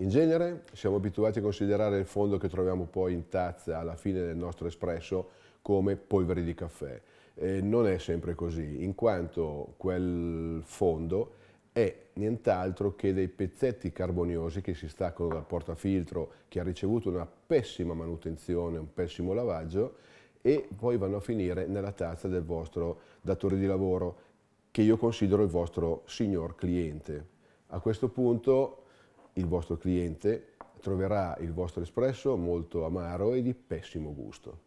In genere siamo abituati a considerare il fondo che troviamo poi in tazza alla fine del nostro espresso come polvere di caffè. Eh, non è sempre così, in quanto quel fondo è nient'altro che dei pezzetti carboniosi che si staccano dal portafiltro che ha ricevuto una pessima manutenzione, un pessimo lavaggio e poi vanno a finire nella tazza del vostro datore di lavoro che io considero il vostro signor cliente. A questo punto il vostro cliente troverà il vostro espresso molto amaro e di pessimo gusto.